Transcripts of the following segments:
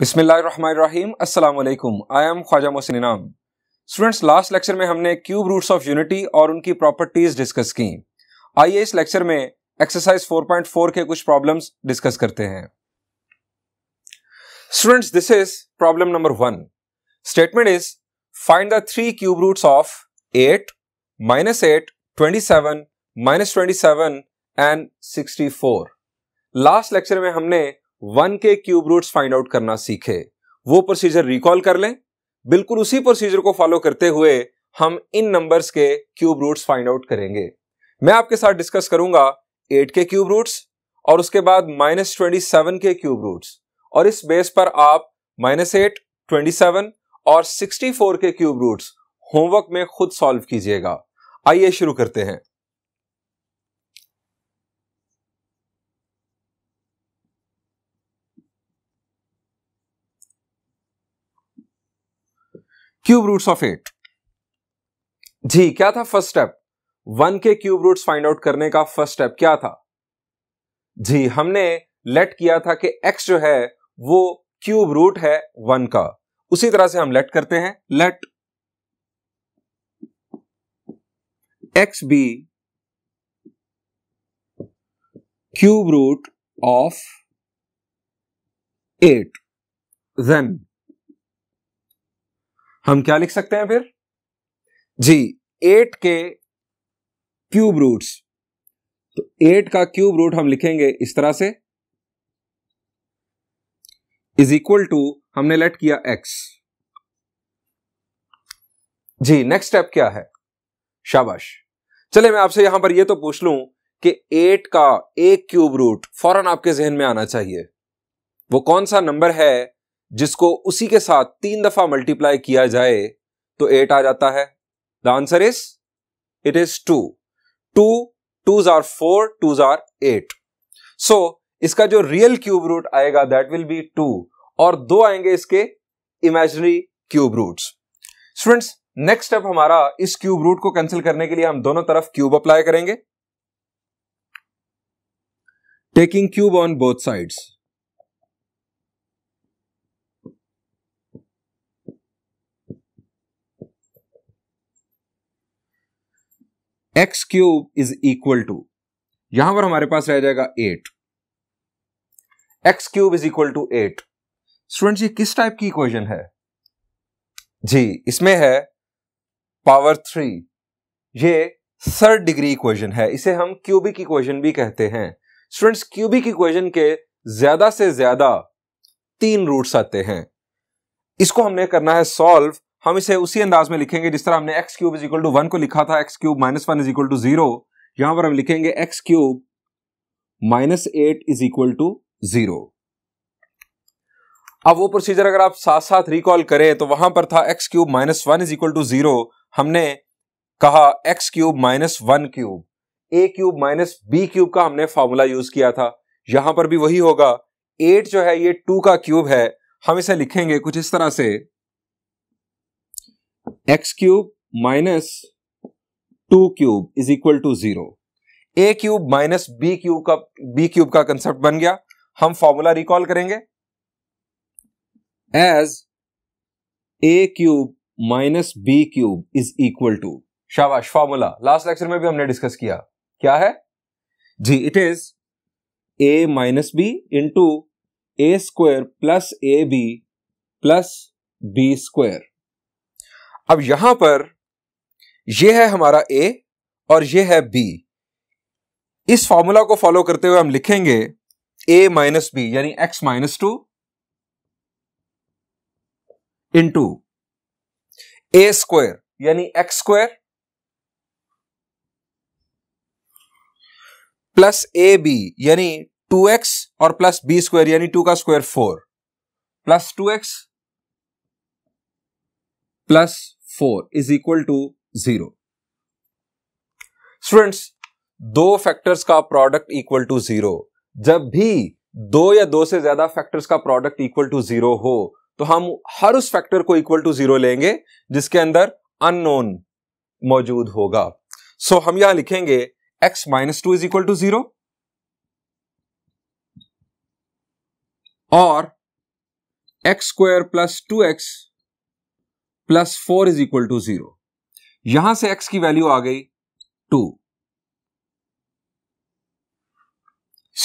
बिसमीम अल्लाम I am Khwaja Mohsin इनाम स्टूडेंट्स लास्ट लेक्चर में हमने क्यूब रूट्स ऑफ यूनिटी और उनकी प्रॉपर्टीज़ डिस्कस की आइए इस लेक्चर में एक्सरसाइज 4.4 के कुछ प्रॉब्लम्स डिस्कस करते हैं students this is problem number one statement is find the three cube roots of eight minus eight twenty seven minus twenty seven and sixty four last lecture में हमने one के cube roots find out करना सीखे वो procedure recall कर लें बिल्कुल उसी प्रोसीजर को फॉलो करते हुए हम इन नंबर्स के क्यूब रूट्स फाइंड आउट करेंगे मैं आपके साथ डिस्कस करूंगा एट के क्यूब रूट्स और उसके बाद माइनस ट्वेंटी सेवन के क्यूब रूट्स और इस बेस पर आप माइनस एट ट्वेंटी सेवन और सिक्सटी फोर के क्यूब रूट्स होमवर्क में खुद सॉल्व कीजिएगा आइए शुरू करते हैं क्यूब रूट्स ऑफ एट जी क्या था फर्स्ट स्टेप वन के क्यूब रूट्स फाइंड आउट करने का फर्स्ट स्टेप क्या था जी हमने लेट किया था कि एक्स जो है वो क्यूब रूट है वन का उसी तरह से हम लेट करते हैं let x be cube root of eight then हम क्या लिख सकते हैं फिर जी एट के क्यूब रूट्स तो एट का क्यूब रूट हम लिखेंगे इस तरह से इज इक्वल टू हमने लेट किया एक्स जी नेक्स्ट स्टेप क्या है शाबाश चले मैं आपसे यहां पर यह तो पूछ लूं कि एट का एक क्यूब रूट फौरन आपके जहन में आना चाहिए वो कौन सा नंबर है जिसको उसी के साथ तीन दफा मल्टीप्लाई किया जाए तो एट आ जाता है the answer is it is two two two are four two are eight so इसका जो रियल क्यूब रूट आएगा दैट विल बी टू और दो आएंगे इसके imaginary cube roots students next step हमारा इस क्यूब रूट को कैंसिल करने के लिए हम दोनों तरफ क्यूब अप्लाई करेंगे taking cube on both sides x cube is equal to यहां पर हमारे पास रह जाएगा eight x cube is equal to eight student ये किस टाइप की इक्वेशन है जी इसमें है पावर थ्री ये थर्ड डिग्री इक्वेशन है इसे हम क्यूबिक इक्वेशन भी कहते हैं स्टूडेंट्स क्यूबिक इक्वेशन के ज्यादा से ज्यादा तीन रूट्स आते हैं इसको हमने करना है सॉल्व हम इसे उसी अंदाज में लिखेंगे जिस तरह हमने x cube is equal to one को लिखा था x cube minus one is equal to zero यहां पर हम लिखेंगे x cube minus eight is equal to zero अब वो प्रोसीजर अगर आप साथ साथ रिकॉल करें तो वहां पर था x cube minus one is equal to zero हमने कहा x cube minus one cube a cube minus B cube का हमने फॉर्मूला यूज किया था यहां पर भी वही होगा एट जो है ये टू का क्यूब है हम इसे लिखेंगे कुछ इस तरह से x cube minus two cube is equal to zero A cube minus B cube का बी क्यूब का कंसेप्ट बन गया हम फॉर्मूला रिकॉल करेंगे as A cube minus B cube is equal to शाबाश फॉर्मूला लास्ट लेक्चर में भी हमने डिस्कस किया क्या है जी it is a minus b into A square plus A B plus B square अब यहां पर यह है हमारा ए और यह है बी इस फॉर्मूला को फॉलो करते हुए हम लिखेंगे ए माइनस बी यानी एक्स माइनस टू इंटू ए स्क्वायर यानी एक्स स्क्वायर प्लस ए बी यानी टू एक्स और प्लस बी स्क्वायर यानी टू का square four plus two x plus four is equal to zero students दो फैक्टर्स का product equal to zero जब भी दो या दो से ज्यादा फैक्टर्स का प्रोडक्ट इक्वल टू जीरो हो तो हम हर उस फैक्टर को इक्वल टू जीरो लेंगे जिसके अंदर अननोन मौजूद होगा सो so, हम यहां लिखेंगे x minus two is equal to zero और x square plus two x plus four is equal to zero यहां से एक्स की वैल्यू आ गई टू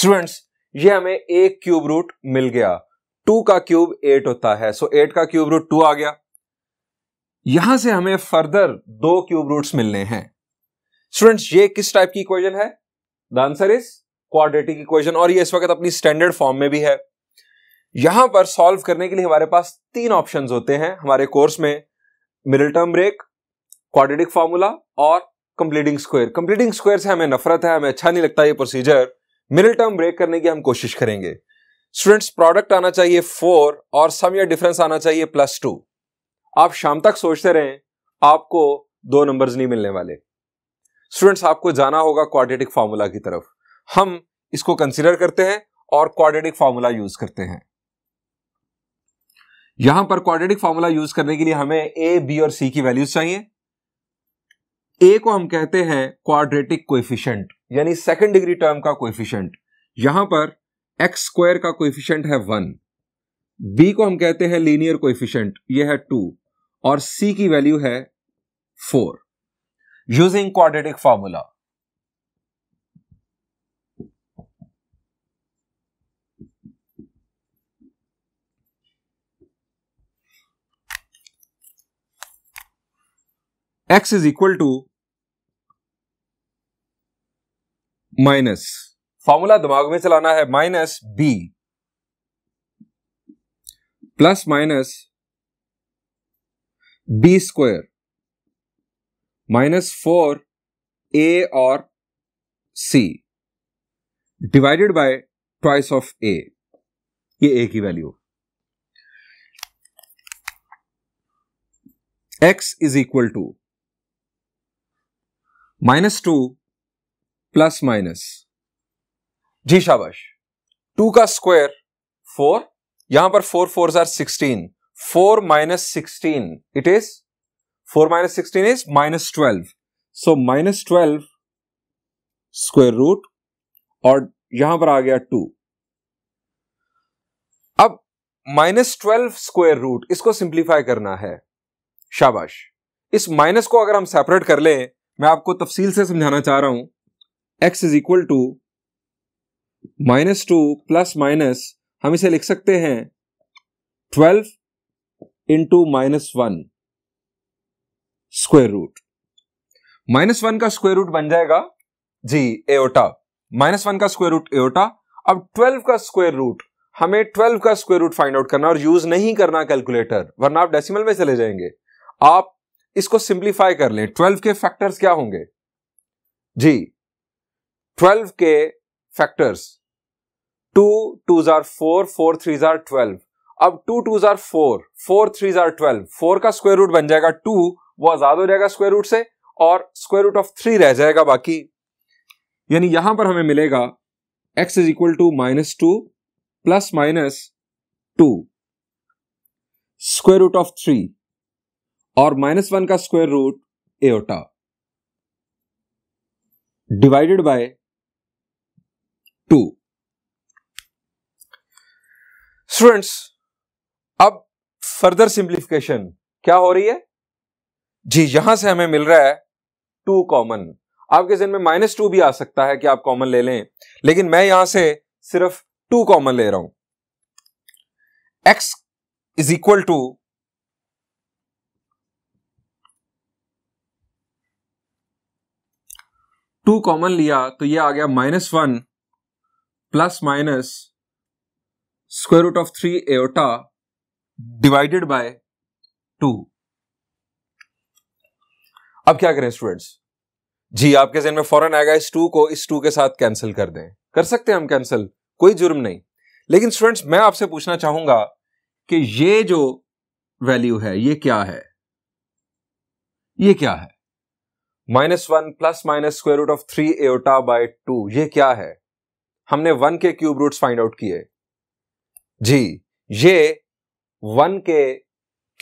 स्टूडेंट्स ये हमें एक क्यूब रूट मिल गया टू का क्यूब एट होता है सो so एट का क्यूब रूट टू आ गया यहां से हमें फर्दर दो क्यूब रूट्स मिलने हैं स्टूडेंट्स ये किस टाइप की इक्वेशन है the answer is quadratic equation और ये इस वक्त अपनी स्टैंडर्ड फॉर्म में भी है यहां पर सॉल्व करने के लिए हमारे पास तीन ऑप्शंस होते हैं हमारे कोर्स में middle term break quadratic formula और कंप्लीटिंग स्क्वायर कंप्लीटिंग स्क्वायर से हमें नफरत है हमें अच्छा नहीं लगता ये प्रोसीजर मिडिल टर्म ब्रेक करने की हम कोशिश करेंगे स्टूडेंट्स प्रोडक्ट आना चाहिए फोर और सम या डिफरेंस आना चाहिए प्लस टू आप शाम तक सोचते रहें आपको दो नंबर्स नहीं मिलने वाले स्टूडेंट्स आपको जाना होगा क्वाड्रेटिक फार्मूला की तरफ हम इसको कंसिडर करते हैं और क्वाड्रेटिक फार्मूला यूज करते हैं यहां पर क्वाड्रेटिक फॉर्मूला यूज करने के लिए हमें ए बी और सी की वैल्यूज चाहिए ए को हम कहते हैं क्वाड्रेटिक कोएफिशिएंट यानी सेकंड डिग्री टर्म का कोएफिशिएंट यहां पर एक्स स्क्वायर का कोएफिशिएंट है वन बी को हम कहते हैं लीनियर कोएफिशिएंट यह है टू और सी की वैल्यू है four using quadratic formula x is equal to minus formula दिमाग में चलाना है minus B plus minus B square minus four A और C divided bye twice of ए ये ए की value x is equal to minus two plus minus जी शाबाश to का square four यहां पर four four are sixteen four minus sixteen it is four minus sixteen is minus twelve so minus twelve square root और यहां पर आ गया two अब माइनस ट्वेल्व स्क्वेयर रूट इसको सिंप्लीफाई करना है शाबाश इस माइनस को अगर हम सेपरेट कर लें मैं आपको तफसील से समझाना चाह रहा हूं x is equal to minus two plus minus हम इसे लिख सकते हैं twelve into minus one square root minus one का स्क्वायर रूट बन जाएगा जी एओटा माइनस वन का स्क्वायर रूट एओटा अब ट्वेल्व का स्क्वायर रूट हमें ट्वेल्व का स्क्वेयर रूट फाइंड आउट करना और यूज नहीं करना कैलकुलेटर वरना आप डेसिमल में चले जाएंगे आप इसको सिंप्लीफाई कर लें ट्वेल्व के फैक्टर्स क्या होंगे जी ट्वेल्व के फैक्टर्स टू टू जार फोर फोर थ्री जार ट्वेल्व अब टू टू जार फोर फोर थ्री जार ट्वेल्व फोर का स्क्वायर रूट बन जाएगा टू वो आजाद हो जाएगा स्क्वायर रूट से और स्क्वायर रूट ऑफ थ्री रह जाएगा बाकी यानी यहां पर हमें मिलेगा x is equal to minus two plus minus two square root of three और माइनस वन का square root iota divided by two students अब फर्दर सिंप्लीफिकेशन क्या हो रही है जी यहां से हमें मिल रहा है टू कॉमन आपके जिन में माइनस टू भी आ सकता है कि आप कॉमन ले लें लेकिन मैं यहां से सिर्फ टू कॉमन ले रहा हूं x is equal to two common लिया तो ये आ गया minus one plus minus square root of three iota divided by two अब क्या करें स्टूडेंट्स जी आपके जहन में फॉरन आएगा इस टू को इस टू के साथ कैंसिल कर दें कर सकते हैं हम कैंसिल कोई जुर्म नहीं लेकिन स्टूडेंट्स मैं आपसे पूछना चाहूंगा कि ये जो वैल्यू है ये क्या है ये क्या है minus one plus minus square root of three iota by two ये क्या है हमने वन के क्यूब रूट्स फाइंड आउट किए जी ये वन के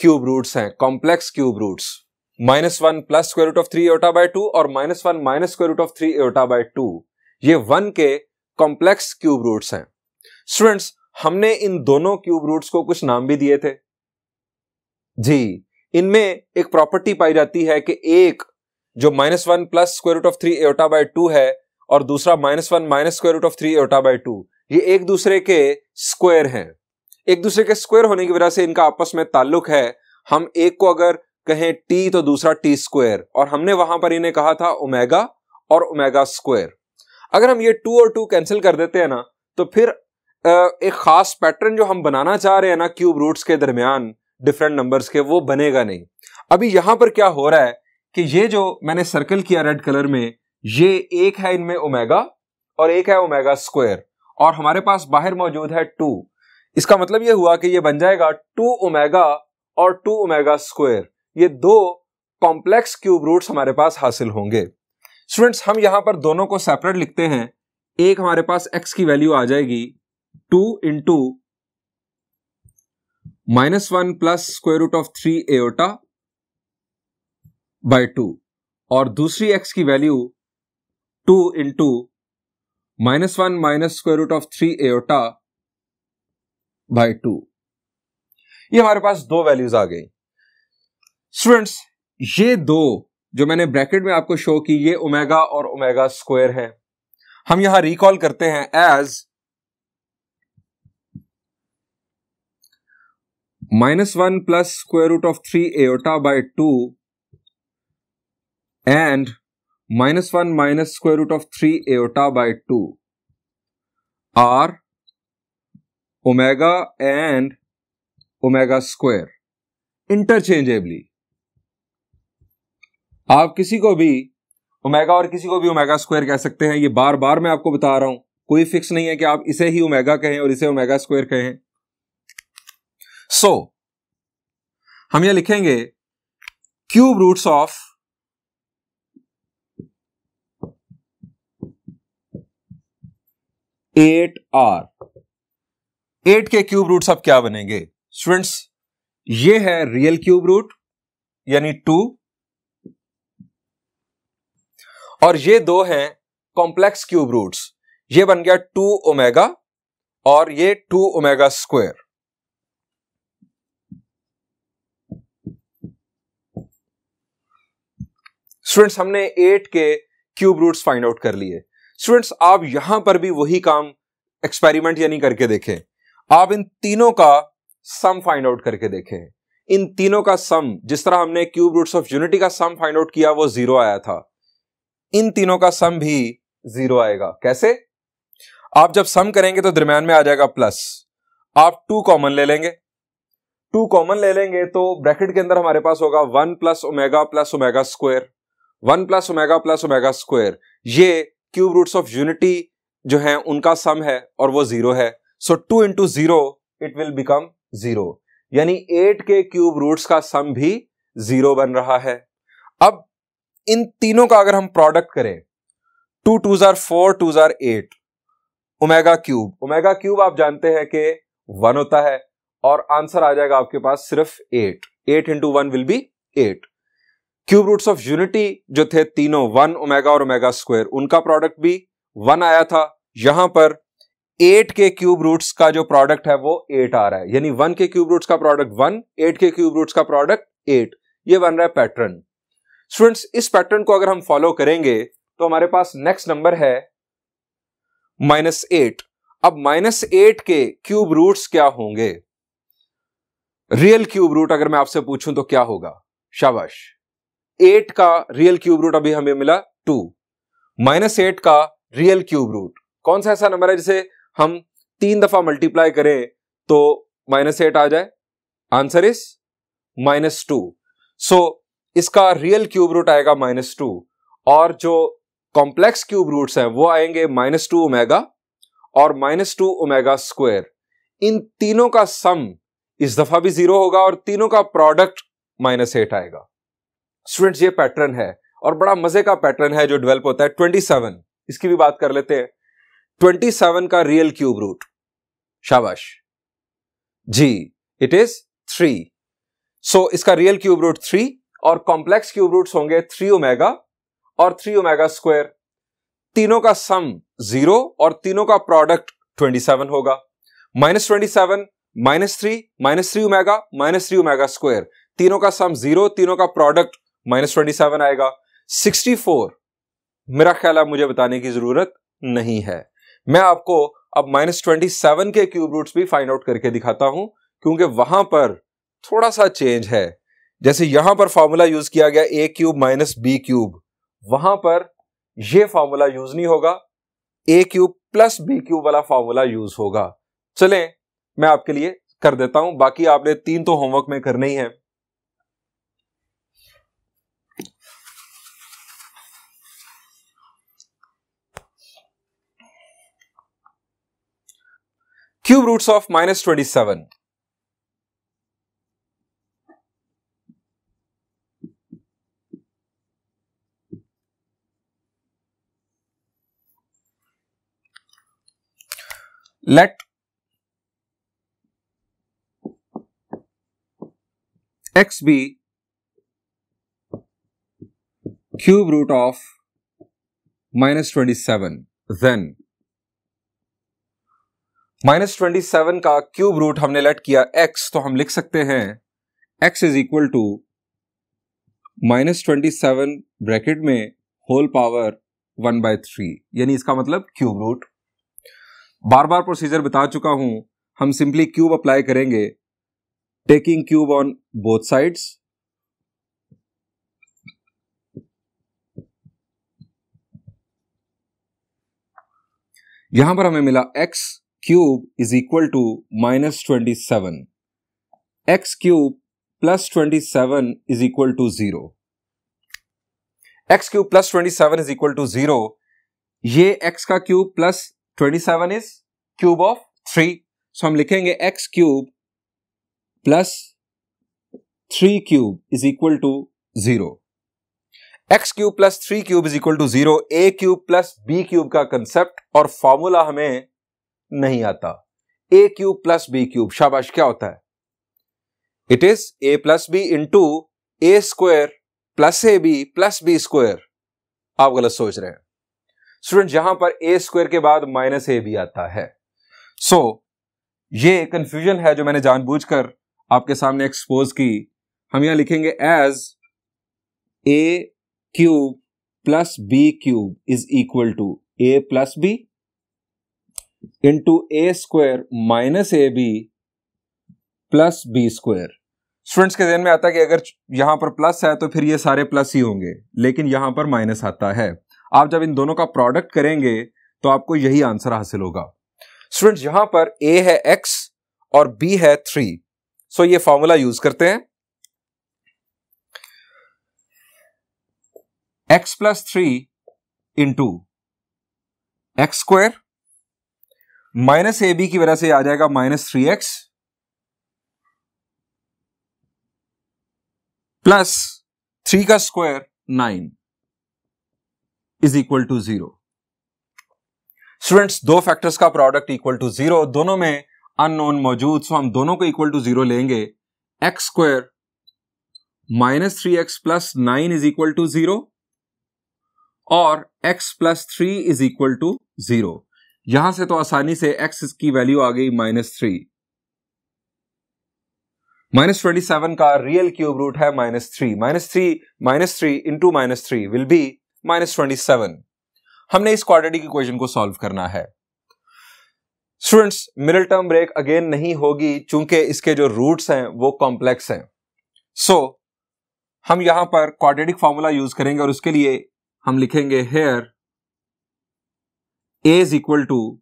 क्यूब रूट्स हैं complex cube roots minus one plus square root of three iota by two और minus one minus square root of three iota by two ये one के complex cube roots हैं students हमने इन दोनों cube roots को कुछ नाम भी दिए थे जी इनमें एक प्रॉपर्टी पाई जाती है कि एक जो minus one plus square root of three iota by two है और दूसरा minus one minus square root of three iota by two ये एक दूसरे के स्क्वायर हैं एक दूसरे के स्क्वायर होने की वजह से इनका आपस में ताल्लुक है हम एक को अगर कहें टी तो दूसरा टी स्क्वायर और हमने वहां पर इन्हें कहा था ओमेगा और ओमेगा स्क्वायर अगर हम ये टू और टू कैंसिल कर देते हैं ना तो फिर एक खास पैटर्न जो हम बनाना चाह रहे हैं ना क्यूब रूट्स के दरमियान डिफरेंट नंबर्स के वो बनेगा नहीं अभी यहां पर क्या हो रहा है कि ये जो मैंने सर्कल किया रेड कलर में ये एक है इनमें ओमेगा और एक है ओमेगा स्क्वायर और हमारे पास बाहर मौजूद है टू इसका मतलब यह हुआ कि यह बन जाएगा टू ओमेगा और टू ओमेगा स्क्वायर ये दो कॉम्प्लेक्स क्यूब रूट्स हमारे पास हासिल होंगे स्टूडेंट्स हम यहां पर दोनों को सेपरेट लिखते हैं एक हमारे पास एक्स की वैल्यू आ जाएगी two into minus one plus square root of three iota by two और दूसरी एक्स की value two into minus one minus square root of three iota by two ये हमारे पास दो वैल्यूज आ गई स्टूडेंट्स ये दो जो मैंने ब्रैकेट में आपको शो की ये ओमेगा और ओमेगा स्क्वायर है हम यहां रिकॉल करते हैं as minus one plus square root of three iota by two and minus 1 minus square root of 3 iota by 2 are omega and omega square interchangeably आप किसी को भी ओमेगा और किसी को भी ओमेगा स्क्वायर कह सकते हैं ये बार बार मैं आपको बता रहा हूं कोई फिक्स नहीं है कि आप इसे ही ओमेगा कहें और इसे ओमेगा स्क्वायर कहें सो so, हम ये लिखेंगे cube roots of eight or eight के क्यूब रूट अब क्या बनेंगे स्टूडेंट्स ये है रियल क्यूब रूट यानी टू और ये दो हैं कॉम्प्लेक्स क्यूब रूट्स ये बन गया टू ओमेगा और ये टू ओमेगा स्क्वायर स्टूडेंट्स हमने एट के क्यूब रूट्स फाइंड आउट कर लिए स्टूडेंट्स आप यहां पर भी वही काम एक्सपेरिमेंट यानी करके देखें आप इन तीनों का सम फाइंड आउट करके देखें इन तीनों का सम जिस तरह हमने क्यूब रूट्स ऑफ यूनिटी का सम फाइंड आउट किया वो जीरो आया था इन तीनों का सम भी जीरो आएगा कैसे आप जब सम करेंगे तो दरम्यान में आ जाएगा प्लस आप टू कॉमन ले लेंगे टू कॉमन ले लेंगे तो ब्रैकेट के अंदर हमारे पास होगा one plus omega plus omega square one plus omega plus omega square ये क्यूब रूट्स ऑफ यूनिटी जो है उनका सम है और वो जीरो है so two into zero it will become zero यानी एट के क्यूब रूट्स का सम भी जीरो बन रहा है अब इन तीनों का अगर हम प्रोडक्ट करें टू टू जार फोर टू जार eight omega cube omega cube आप जानते हैं कि वन होता है और आंसर आ जाएगा आपके पास सिर्फ eight eight into one will be eight cube roots of unity जो थे तीनों वन ओमेगा और ओमेगा स्क्वायर उनका प्रोडक्ट भी वन आया था यहां पर एट के क्यूब रूट्स का जो प्रोडक्ट है वो एट आ रहा है यानी वन के क्यूब रूट्स का प्रोडक्ट वन एट के क्यूब रूट्स का प्रोडक्ट एट ये बन रहा है पैटर्न स्टूडेंट्स इस पैटर्न को अगर हम फॉलो करेंगे तो हमारे पास नेक्स्ट नंबर है माइनस एट अब माइनस एट के क्यूब रूट्स क्या होंगे रियल क्यूब रूट अगर मैं आपसे पूछूं तो क्या होगा शाबाश एट का रियल क्यूब रूट अभी हमें मिला टू माइनस एट का रियल क्यूब रूट कौन सा ऐसा नंबर है जिसे हम तीन दफा मल्टीप्लाई करें तो माइनस एट आ जाए answer is minus two so इसका रियल क्यूब रूट आएगा माइनस टू और जो कॉम्प्लेक्स क्यूब रूट्स हैं वो आएंगे माइनस टू ओमेगा और माइनस टू ओमेगा स्क्वायर इन तीनों का सम इस दफा भी जीरो होगा और तीनों का प्रोडक्ट माइनस एट आएगा स्टूडेंट्स ये पैटर्न है और बड़ा मजे का पैटर्न है जो डेवलप होता है ट्वेंटी सेवन इसकी भी बात कर लेते हैं ट्वेंटी सेवन का रियल क्यूब रूट शाबाश जी इट इज थ्री सो इसका रियल क्यूब रूट थ्री और कॉम्प्लेक्स क्यूब रूट होंगे थ्री ओमेगा और थ्री ओमेगा स्क्वायर तीनों का सम जीरो और तीनों का प्रोडक्ट ट्वेंटी सेवन होगा minus twenty seven minus three minus three omega minus three omega square तीनों का सम जीरो तीनों का प्रोडक्ट माइनस ट्वेंटी सेवन आएगा सिक्सटी फोर मेरा ख्याल है मुझे बताने की जरूरत नहीं है मैं आपको अब माइनस ट्वेंटी सेवन के क्यूब रूट्स भी फाइंड आउट करके दिखाता हूं क्योंकि वहां पर थोड़ा सा चेंज है जैसे यहां पर फॉर्मूला यूज किया गया A cube minus B cube वहां पर यह फॉर्मूला यूज नहीं होगा A cube plus B cube वाला फॉर्मूला यूज होगा चलें मैं आपके लिए कर देता हूं बाकी आपने तीन तो होमवर्क में करना ही है cube roots of minus 27. Let x be cube root of minus 27 then minus twenty seven का क्यूब रूट हमने लेट किया एक्स तो हम लिख सकते हैं X is equal to minus twenty seven bracket में whole power one by three यानी इसका मतलब क्यूब रूट बार बार प्रोसीजर बता चुका हूं हम सिंपली क्यूब अप्लाई करेंगे taking cube on both sides यहां पर हमें मिला X cube is equal to minus twenty seven X cube plus twenty seven is equal to zero X cube plus twenty seven is equal to zero ये X का cube plus twenty seven is cube of three so हम लिखेंगे x cube plus three cube is equal to zero X cube plus three cube is equal to zero A cube plus B cube का concept और formula हमें नहीं आता A cube plus B cube शाबाश क्या होता है it is A plus B into A square plus A B plus B square आप गलत सोच रहे हैं स्टूडेंट जहां पर ए स्क्वायर के बाद माइनस ए भी आता है सो so, ये कंफ्यूजन है जो मैंने जानबूझकर आपके सामने एक्सपोज की हम यहां लिखेंगे as A cube plus B cube is equal to A plus B into A square minus A B plus B square students के जहन में आता है कि अगर यहां पर प्लस है तो फिर ये सारे प्लस ही होंगे लेकिन यहां पर माइनस आता है आप जब इन दोनों का प्रोडक्ट करेंगे तो आपको यही आंसर हासिल होगा स्टूडेंट्स यहां पर ए है एक्स और बी है थ्री सो ये फॉर्मूला यूज करते हैं X plus three into X square minus A B की वजह से आ जाएगा minus three X plus three का square nine is equal to zero students दो फैक्टर्स का प्रोडक्ट इक्वल टू जीरो दोनों में अननोन मौजूद सो हम दोनों को इक्वल टू जीरो लेंगे X square minus three X plus nine is equal to zero और X plus three is equal to zero यहां से तो आसानी से एक्स की वैल्यू आ गई minus three minus twenty seven का रियल क्यूब रूट है minus three minus three minus three into minus three will be minus twenty seven हमने इस क्वाड्रेटिक इक्वेशन को सॉल्व करना है students middle term break again नहीं होगी चूंकि इसके जो रूट्स हैं वो कॉम्प्लेक्स हैं सो so, हम यहां पर क्वाड्रेटिक फॉर्मूला यूज करेंगे और उसके लिए हम लिखेंगे here A is equal to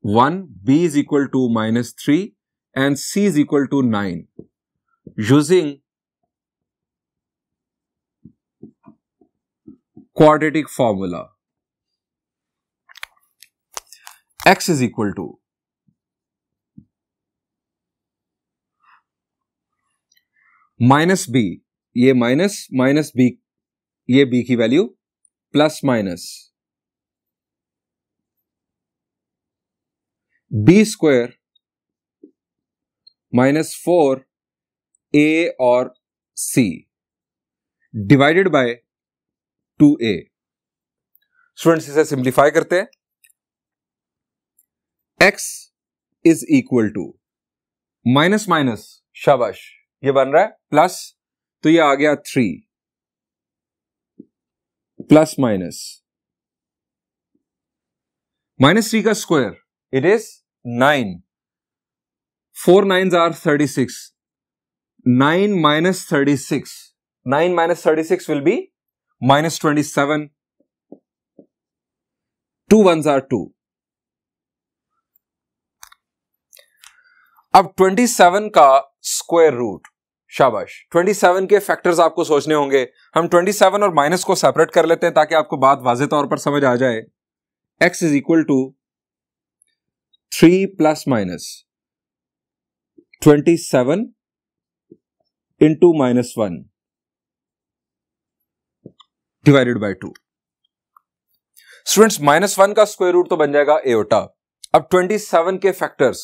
1, B is equal to minus 3 and C is equal to 9. Using quadratic formula x is equal to minus b, a minus minus minus value plus minus. B square minus four A और C divided by two A students इसे simplify करते हैं X is equal to minus minus शाबाश ये बन रहा है plus तो ये आ गया three plus minus minus three का square it is nine four nine are thirty six nine minus thirty six nine minus thirty six will be minus twenty seven two one are two अब twenty seven का square root शाबाश 27 के factors आपको सोचने होंगे हम 27 और minus को सेपरेट कर लेते हैं ताकि आपको बात वाजे तौर पर समझ आ जाए X is equal to three plus minus twenty seven into minus one divided by two students minus one का स्क्वायर रूट तो बन जाएगा एओटा अब ट्वेंटी सेवन के फैक्टर्स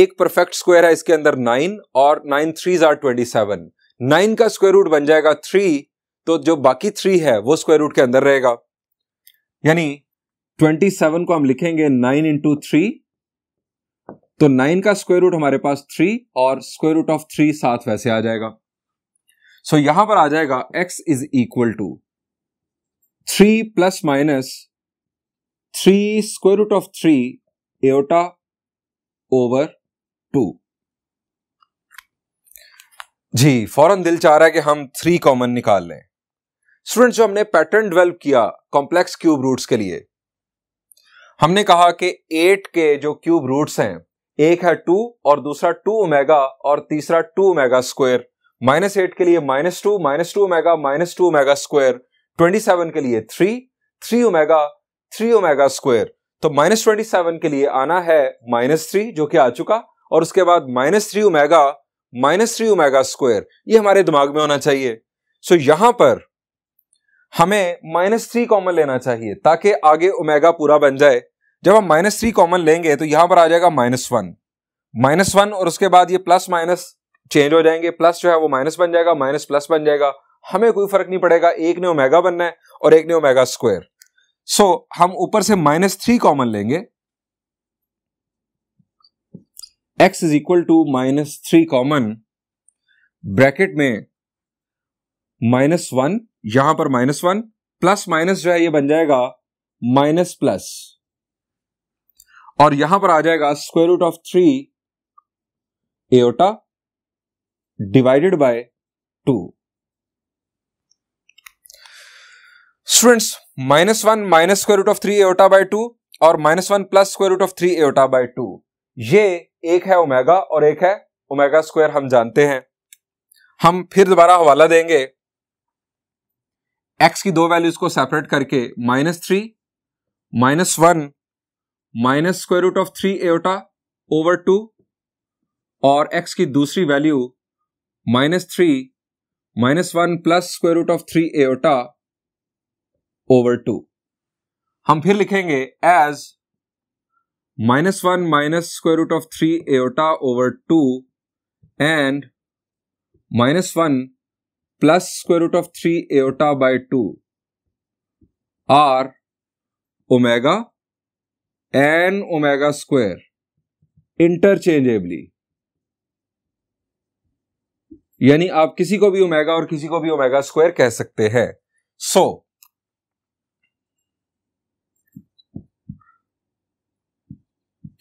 एक परफेक्ट स्क्वायर है इसके अंदर नाइन और nine threes are twenty seven nine का स्क्वायर रूट बन जाएगा थ्री तो जो बाकी थ्री है वो स्क्वायर रूट के अंदर रहेगा यानी ट्वेंटी सेवन को हम लिखेंगे नाइन इंटू थ्री तो नाइन का स्क्वायर रूट हमारे पास थ्री और स्क्वायर रूट ऑफ थ्री साथ वैसे आ जाएगा सो so, यहां पर आ जाएगा x is equal to three plus minus three square root of three iota over two जी फौरन दिल चाह रहा है कि हम थ्री कॉमन निकाल लें स्टूडेंट्स जो हमने पैटर्न डेवलप किया कॉम्प्लेक्स क्यूब रूट्स के लिए हमने कहा कि एट के जो क्यूब रूट्स हैं एक है टू और दूसरा टू ओमेगा और तीसरा two omega square minus eight के लिए minus two minus two omega minus two omega square twenty seven के लिए three three omega three omega square तो माइनस ट्वेंटी सेवन के लिए आना है माइनस थ्री जो कि आ चुका और उसके बाद minus three omega minus three omega square ये हमारे दिमाग में होना चाहिए सो so यहां पर हमें माइनस थ्री कॉमन लेना चाहिए ताकि आगे ओमेगा पूरा बन जाए जब हम माइनस थ्री कॉमन लेंगे तो यहां पर आ जाएगा माइनस वन माइनस वन और उसके बाद ये प्लस माइनस चेंज हो जाएंगे प्लस जो है वो माइनस बन जाएगा माइनस प्लस बन जाएगा हमें कोई फर्क नहीं पड़ेगा एक ने ओमेगा बनना है और एक ने ओमेगा स्क्वायर सो हम ऊपर से माइनस थ्री कॉमन लेंगे X is equal to minus three common bracket में माइनस वन यहां पर माइनस वन प्लस माइनस जो है ये बन जाएगा माइनस प्लस और यहां पर आ जाएगा square root of three iota divided by two students minus one minus square root of three iota by two और minus one plus square root of three iota by two ये एक है omega और एक है ओमेगा स्क्वायर हम जानते हैं हम फिर दोबारा हवाला देंगे एक्स की दो वैल्यूज को सेपरेट करके minus three minus one minus square root of three iota over two और एक्स की दूसरी value minus three minus one plus square root of three iota over two हम फिर लिखेंगे as minus one minus square root of three iota over two and minus one plus square root of three iota by two are omega and omega square interchangeably यानी आप किसी को भी omega और किसी को भी ओमेगा स्क्वायर कह सकते हैं so so,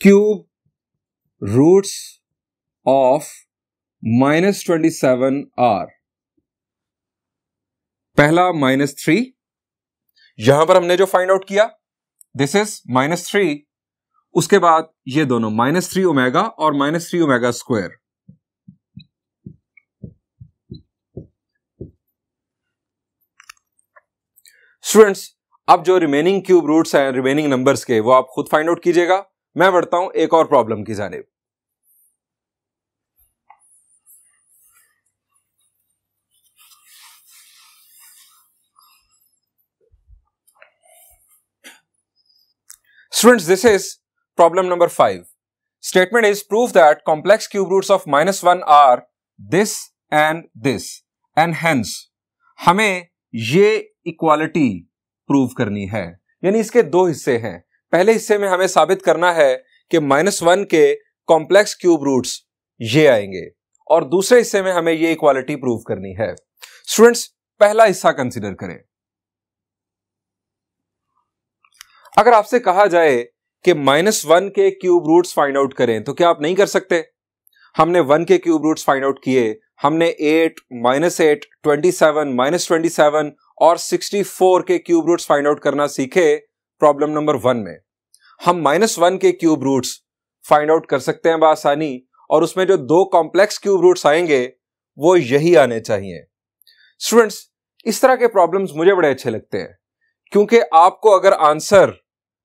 cube of minus twenty seven are पहला माइनस थ्री यहां पर हमने जो फाइंड आउट किया दिस इज माइनस थ्री उसके बाद ये दोनों माइनस थ्री ओमेगा और minus three omega square students अब जो रिमेनिंग क्यूब रूट्स हैं रिमेनिंग नंबर्स के वो आप खुद फाइंड आउट कीजिएगा मैं बढ़ता हूं एक और प्रॉब्लम की जानेब students this is problem number five statement is prove that complex cube roots of minus 1 are this and this and hence हमें ये इक्वालिटी प्रूव करनी है यानी इसके दो हिस्से हैं पहले हिस्से में हमें साबित करना है कि माइनस वन के कॉम्प्लेक्स क्यूब रूट्स ये आएंगे और दूसरे हिस्से में हमें ये इक्वालिटी प्रूव करनी है स्टूडेंट्स पहला हिस्सा कंसिडर करें अगर आपसे कहा जाए कि माइनस वन के क्यूब रूट्स फाइंड आउट करें तो क्या आप नहीं कर सकते हमने वन के क्यूब रूट्स फाइंड आउट किए हमने eight minus eight twenty seven minus twenty seven और सिक्सटी फोर के क्यूब रूट्स फाइंड आउट करना सीखे प्रॉब्लम नंबर वन में हम माइनस वन के क्यूब रूट्स फाइंड आउट कर सकते हैं बसानी और उसमें जो दो कॉम्प्लेक्स क्यूब रूट्स आएंगे वो यही आने चाहिए स्टूडेंट्स इस तरह के प्रॉब्लम्स मुझे बड़े अच्छे लगते हैं क्योंकि आपको अगर आंसर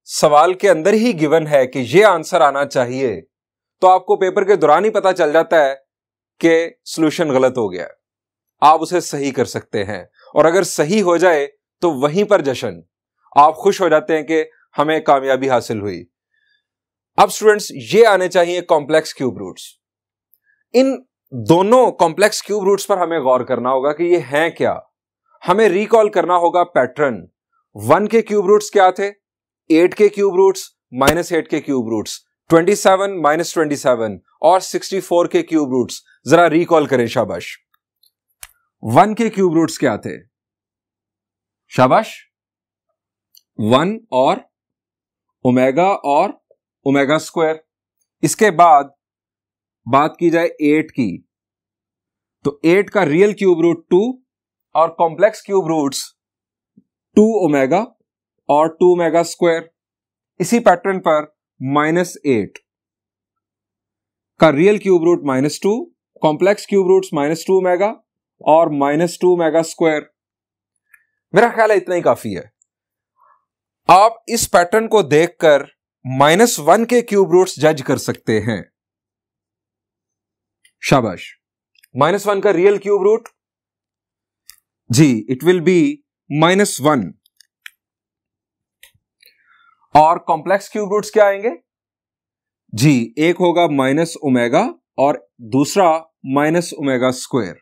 सवाल के अंदर ही गिवन है कि ये आंसर आना चाहिए तो आपको पेपर के दौरान ही पता चल जाता है कि सोल्यूशन गलत हो गया आप उसे सही कर सकते हैं और अगर सही हो जाए तो वहीं पर जशन आप खुश हो जाते हैं कि हमें कामयाबी हासिल हुई अब स्टूडेंट्स ये आने चाहिए कॉम्प्लेक्स क्यूब रूट्स इन दोनों कॉम्प्लेक्स क्यूब रूट्स पर हमें गौर करना होगा कि ये हैं क्या हमें रिकॉल करना होगा पैटर्न वन के क्यूब रूट्स क्या थे एट के क्यूब रूट्स माइनस एट के cube roots twenty seven minus twenty seven और सिक्सटी फोर के क्यूब रूट्स जरा रिकॉल करें शाबाश वन के क्यूब रूट्स क्या थे शाबाश वन और ओमेगा और ओमेगा स्क्वायर इसके बाद बात की जाए एट की तो एट का रियल क्यूब रूट टू और complex cube roots two omega और टू मेगा स्क्वायर इसी पैटर्न पर माइनस एट का real cube root minus two complex cube root minus two omega और माइनस टू मेगा स्क्वायर मेरा ख्याल है इतना ही काफी है आप इस पैटर्न को देखकर माइनस वन के क्यूब रूट्स जज कर सकते हैं शाबाश माइनस वन का रियल क्यूब रूट जी it will be minus one और कॉम्प्लेक्स क्यूब रूट्स क्या आएंगे जी एक होगा माइनस ओमेगा और दूसरा माइनस ओमेगा स्क्वायर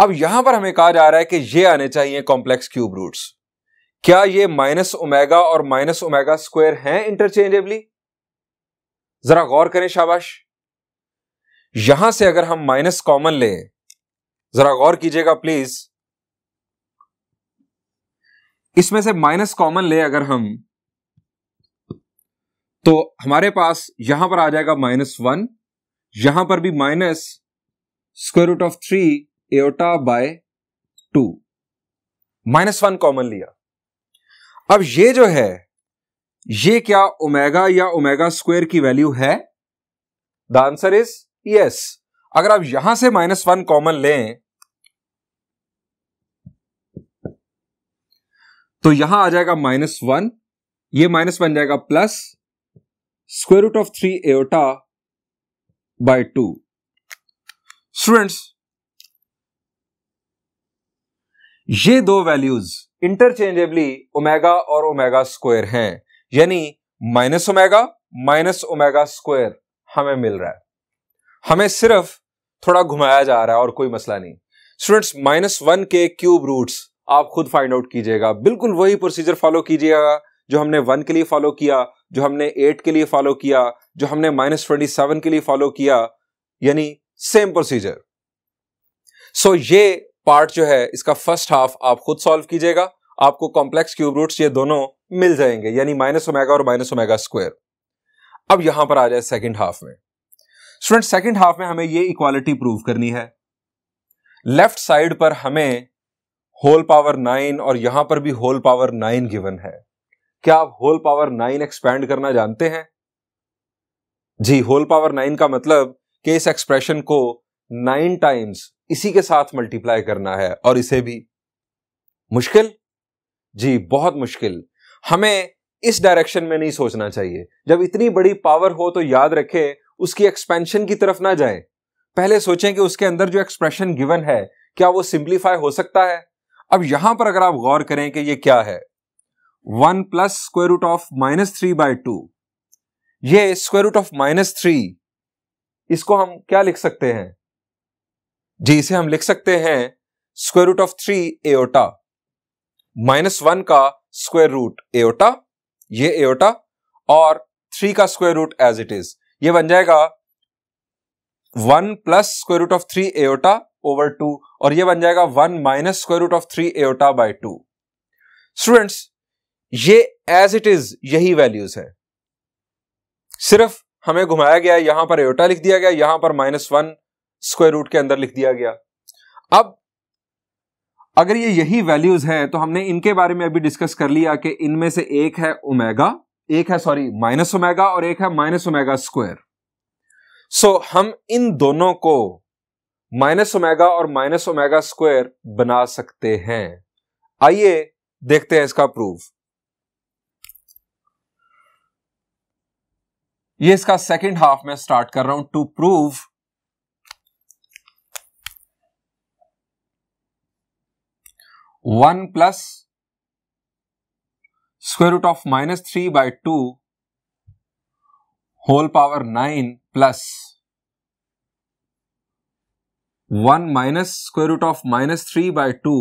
अब यहां पर हमें कहा जा रहा है कि ये आने चाहिए कॉम्प्लेक्स क्यूब रूट्स क्या ये माइनस ओमेगा और माइनस ओमेगा स्क्वायर हैं इंटरचेंजेबली जरा गौर करें शाबाश यहां से अगर हम माइनस कॉमन ले जरा गौर कीजिएगा प्लीज इसमें से माइनस कॉमन ले अगर हम तो हमारे पास यहां पर आ जाएगा माइनस वन यहां पर भी minus square root of three iota by two minus one common लिया अब ये जो है ये क्या ओमेगा या ओमेगा स्क्वायर की वैल्यू है द आंसर इज यस अगर आप यहां से माइनस वन कॉमन लें तो यहां आ जाएगा माइनस वन ये माइनस बन जाएगा plus square root of three iota by two students ये दो वैल्यूज इंटरचेंजेबली ओमेगा और ओमेगा स्क्वायर हैं यानी minus omega minus omega square हमें मिल रहा है हमें सिर्फ थोड़ा घुमाया जा रहा है और कोई मसला नहीं स्टूडेंट्स माइनस वन के क्यूब रूट्स आप खुद फाइंड आउट कीजिएगा बिल्कुल वही प्रोसीजर फॉलो कीजिएगा जो हमने वन के लिए फॉलो किया जो हमने एट के लिए फॉलो किया जो हमने माइनस ट्वेंटी सेवन के लिए फॉलो किया यानी सेम प्रोसीजर सो ये पार्ट जो है इसका फर्स्ट हाफ आप खुद सॉल्व कीजिएगा आपको कॉम्प्लेक्स क्यूब रूट्स ये दोनों मिल जाएंगे यानी माइनस ओमेगा और माइनस ओमेगा स्क्वायर अब यहां पर आ जाए सेकंड हाफ में स्टूडेंट सेकंड हाफ में हमें ये इक्वालिटी प्रूव करनी है लेफ्ट साइड पर हमें होल पावर नाइन और यहां पर भी होल पावर नाइन गिवन है क्या आप होल पावर नाइन एक्सपैंड करना जानते हैं जी होल पावर नाइन का मतलब कि इस एक्सप्रेशन को नाइन टाइम्स इसी के साथ मल्टीप्लाई करना है और इसे भी मुश्किल जी बहुत मुश्किल हमें इस डायरेक्शन में नहीं सोचना चाहिए जब इतनी बड़ी पावर हो तो याद रखें उसकी एक्सपेंशन की तरफ ना जाएं पहले सोचें कि उसके अंदर जो एक्सप्रेशन गिवन है क्या वो सिंप्लीफाई हो सकता है अब यहां पर अगर आप गौर करें कि ये क्या है one plus square root of minus three by two ये square root of minus three इसको हम क्या लिख सकते हैं जी इसे हम लिख सकते हैं square root of three iota minus one का स्क्वायर रूट एओटा ये एओटा और थ्री का square root as it is ये बन जाएगा one plus square root of three iota over two और ये बन जाएगा one minus square root of three iota by two students ये एज इट इज यही वैल्यूज है सिर्फ हमें घुमाया गया यहां पर एटा लिख दिया गया यहां पर माइनस वन स्क्वायर रूट के अंदर लिख दिया गया अब अगर ये यही वैल्यूज है तो हमने इनके बारे में अभी डिस्कस कर लिया कि इनमें से एक है ओमेगा एक है सॉरी माइनस ओमेगा और एक है माइनस ओमेगा स्क्वायर सो हम इन दोनों को माइनस ओमेगा और माइनस ओमेगा स्क्वायर बना सकते हैं आइए देखते हैं इसका प्रूफ ये इसका सेकेंड हाफ में स्टार्ट कर रहा हूं to prove one plus square root of minus three by two whole power nine plus one minus square root of minus three by two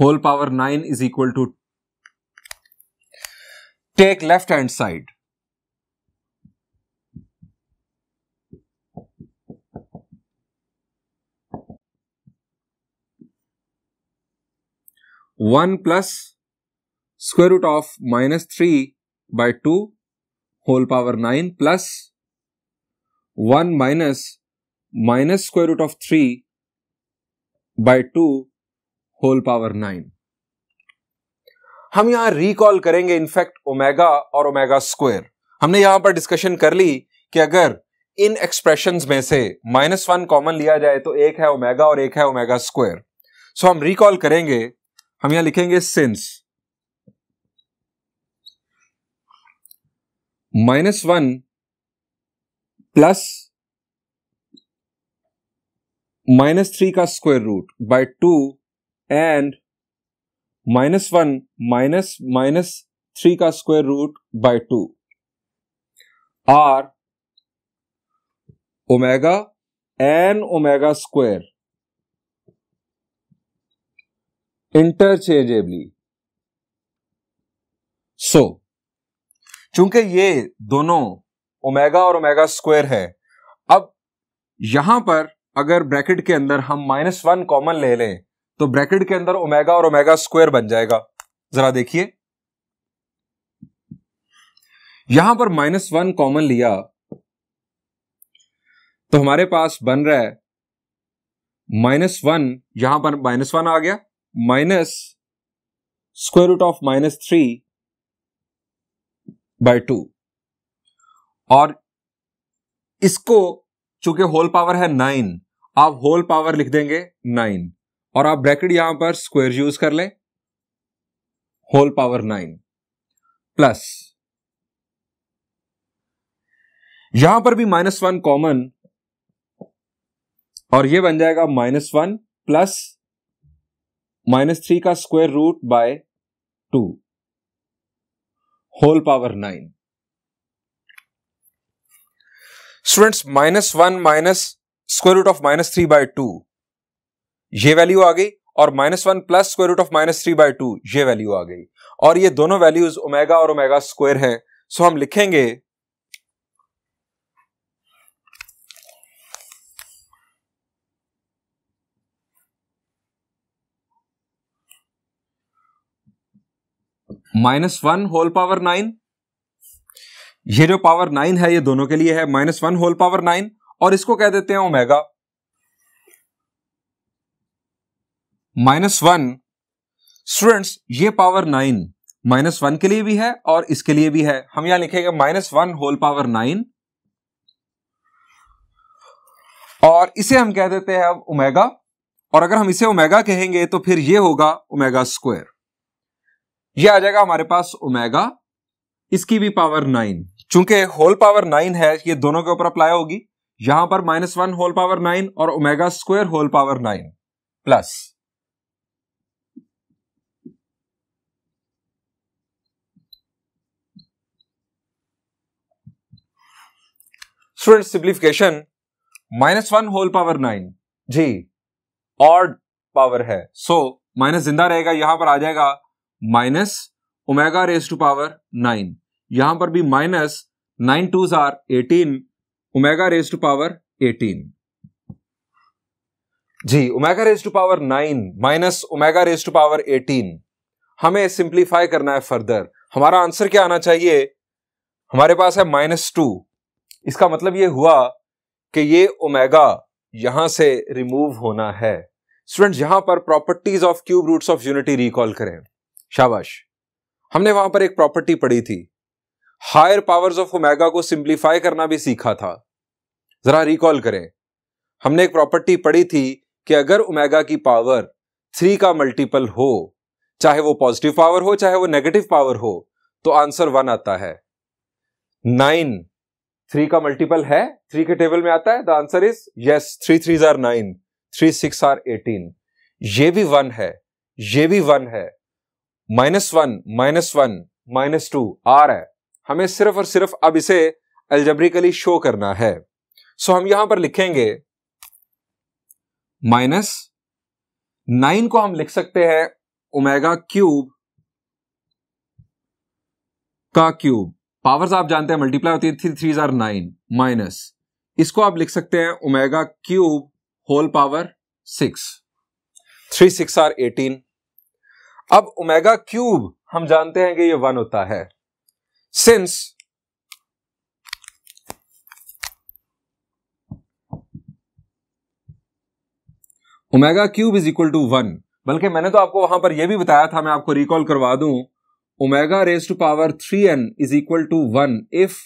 whole power nine is equal to take left hand side. One plus square root of minus three by two whole power nine plus one minus minus square root of three by two whole power nine. हम यहां recall करेंगे in fact omega और omega square हमने यहां पर discussion कर ली कि अगर इन एक्सप्रेशन में से माइनस वन कॉमन लिया जाए तो एक है ओमेगा और एक है ओमेगा स्क्वायर सो हम रिकॉल करेंगे हम यहां लिखेंगे since minus one plus minus three का square root by two and minus one minus minus three का square root by two are omega and omega square interchangeably so चूंकि ये दोनों ओमेगा और ओमेगा स्क्वायर है अब यहां पर अगर ब्रैकेट के अंदर हम माइनस वन कॉमन ले लें तो ब्रैकेट के अंदर ओमेगा और ओमेगा स्क्वायर बन जाएगा जरा देखिए यहां पर माइनस वन कॉमन लिया तो हमारे पास बन रहा है माइनस वन यहां पर माइनस वन आ गया minus square root of minus three by two और इसको चूंकि होल पावर है नाइन आप होल पावर लिख देंगे नाइन और आप ब्रैकेट यहां पर स्क्वेयर यूज कर लें होल पावर नाइन प्लस यहां पर भी माइनस वन कॉमन और ये बन जाएगा minus one plus minus three का square root by two whole power nine students minus one minus square root of minus three by two ये वैल्यू आ गई और minus one plus square root of minus three by two ये value आ गई और ये दोनों वैल्यूज ओमेगा और ओमेगा स्क्वायर हैं सो हम लिखेंगे minus one whole power nine ये जो पावर नाइन है ये दोनों के लिए है minus one whole power nine और इसको कह देते हैं ओमेगा माइनस वन स्टूडेंट्स ये पावर नाइन माइनस वन के लिए भी है और इसके लिए भी है हम यहां लिखेंगे minus one whole power nine और इसे हम कह देते हैं अब ओमेगा और अगर हम इसे ओमेगा कहेंगे तो फिर ये होगा ओमेगा स्क्वायर ये आ जाएगा हमारे पास ओमेगा इसकी भी पावर नाइन चूंकि होल पावर नाइन है ये दोनों के ऊपर अप्लाई होगी यहां पर minus one whole power nine और omega square whole power nine plus student simplification minus one whole power nine जी ऑड पावर है सो so, माइनस जिंदा रहेगा यहां पर आ जाएगा minus omega raise to power nine यहां पर भी minus nine two are eighteen omega raise to power eighteen जी omega raise to power nine minus omega raise to power eighteen हमें सिंप्लीफाई करना है फर्दर हमारा आंसर क्या आना चाहिए हमारे पास है माइनस टू इसका मतलब ये हुआ कि ये ओमेगा यहां से रिमूव होना है स्टूडेंट यहां पर properties of cube roots of unity recall करें शाबाश हमने वहां पर एक प्रॉपर्टी पढ़ी थी हायर पावर्स ऑफ ओमेगा को सिंप्लीफाई करना भी सीखा था जरा रिकॉल करें हमने एक प्रॉपर्टी पढ़ी थी कि अगर ओमेगा की पावर थ्री का मल्टीपल हो चाहे वो पॉजिटिव पावर हो चाहे वो नेगेटिव पावर हो तो आंसर वन आता है नाइन थ्री का मल्टीपल है थ्री के टेबल में आता है the answer is yes three three are nine three six are eighteen ये भी वन है ये भी वन है minus one minus one minus two are है हमें सिर्फ और सिर्फ अब इसे एल्जब्रिकली शो करना है सो so, हम यहां पर लिखेंगे माइनस नाइन को हम लिख सकते हैं ओमेगा क्यूब का क्यूब पावर्स आप जानते हैं मल्टीप्लाई होती है three three are nine minus इसको आप लिख सकते हैं omega cube whole power six three six are eighteen अब ओमेगा क्यूब हम जानते हैं कि ये वन होता है since omega cube is equal to one बल्कि मैंने तो आपको वहां पर यह भी बताया था मैं आपको रिकॉल करवा दूं raise to power three n is equal to one if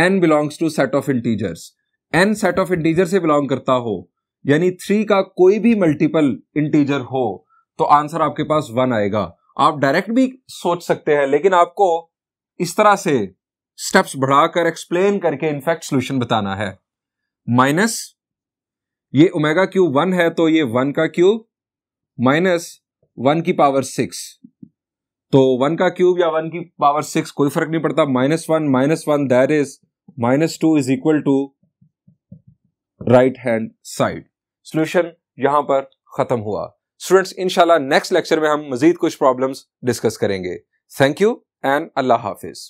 n belongs to set of integers n set of integer से बिलोंग करता हो यानी थ्री का कोई भी मल्टीपल इंटीजर हो तो आंसर आपके पास वन आएगा आप डायरेक्ट भी सोच सकते हैं लेकिन आपको इस तरह से स्टेप्स बढ़ाकर एक्सप्लेन करके इनफैक्ट सॉल्यूशन बताना है माइनस ये ओमेगा क्यूब वन है तो ये वन का क्यूब माइनस वन की पावर सिक्स तो वन का क्यूब या वन की पावर सिक्स कोई फर्क नहीं पड़ता minus one minus one there is minus two is equal to right hand side solution यहां पर खत्म हुआ स्टूडेंट्स इंशाल्लाह नेक्स्ट लेक्चर में हम मजीद कुछ प्रॉब्लम्स डिस्कस करेंगे थैंक यू एंड अल्लाह हाफिज़